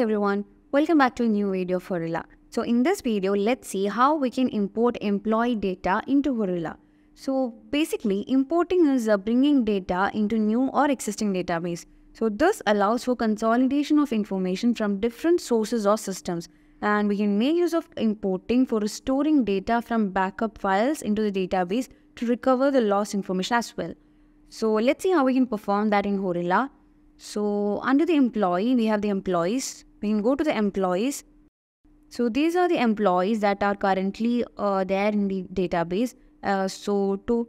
everyone, welcome back to a new video for Rilla. So in this video, let's see how we can import employee data into Gorilla. So basically, importing is uh, bringing data into new or existing database. So this allows for consolidation of information from different sources or systems. And we can make use of importing for storing data from backup files into the database to recover the lost information as well. So let's see how we can perform that in Gorilla. So under the employee, we have the employees we can go to the employees so these are the employees that are currently uh, there in the database uh, so to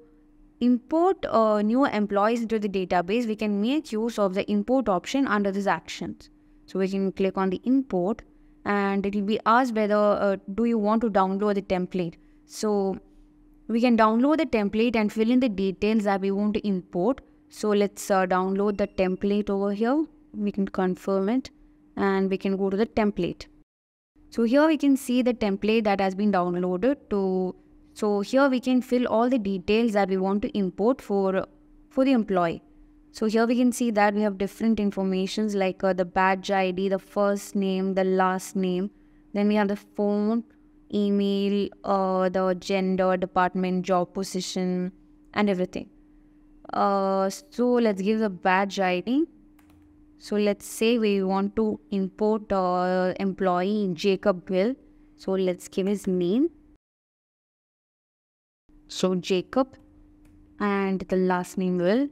import uh, new employees into the database we can make use of the import option under this actions so we can click on the import and it will be asked whether uh, do you want to download the template so we can download the template and fill in the details that we want to import so let's uh, download the template over here we can confirm it and we can go to the template. So here we can see the template that has been downloaded to so here we can fill all the details that we want to import for for the employee. So here we can see that we have different informations like uh, the badge ID, the first name, the last name. Then we have the phone, email, uh, the gender, department, job position and everything. Uh, so let's give the badge ID. So let's say we want to import our uh, employee Jacob Will. So let's give his name. So Jacob and the last name Will.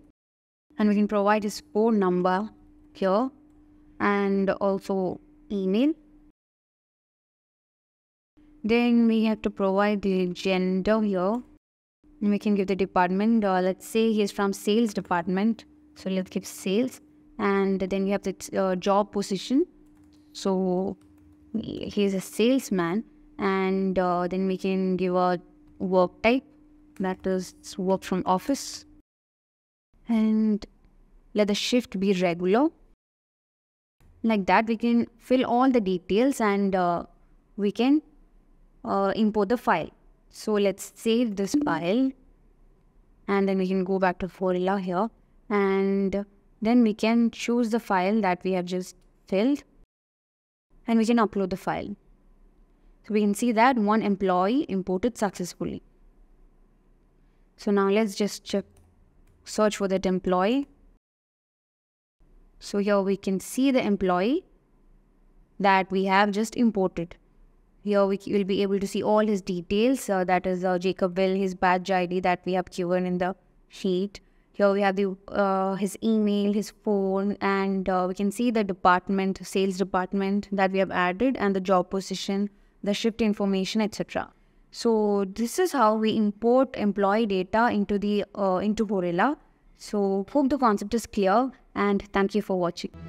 And we can provide his phone number here and also email. Then we have to provide the gender here. And we can give the department. Uh, let's say he is from sales department. So let's give sales and then you have the uh, job position so he's a salesman and uh, then we can give a work type that is work from office and let the shift be regular like that we can fill all the details and uh, we can uh, import the file so let's save this file and then we can go back to Forilla here and then we can choose the file that we have just filled and we can upload the file. So we can see that one employee imported successfully. So now let's just check, search for that employee. So here we can see the employee that we have just imported. Here we will be able to see all his details. Uh, that is uh, Jacob Will, his badge ID that we have given in the sheet. Here we have the uh, his email, his phone, and uh, we can see the department, sales department that we have added, and the job position, the shift information, etc. So this is how we import employee data into the uh, into Gorilla. So hope the concept is clear, and thank you for watching.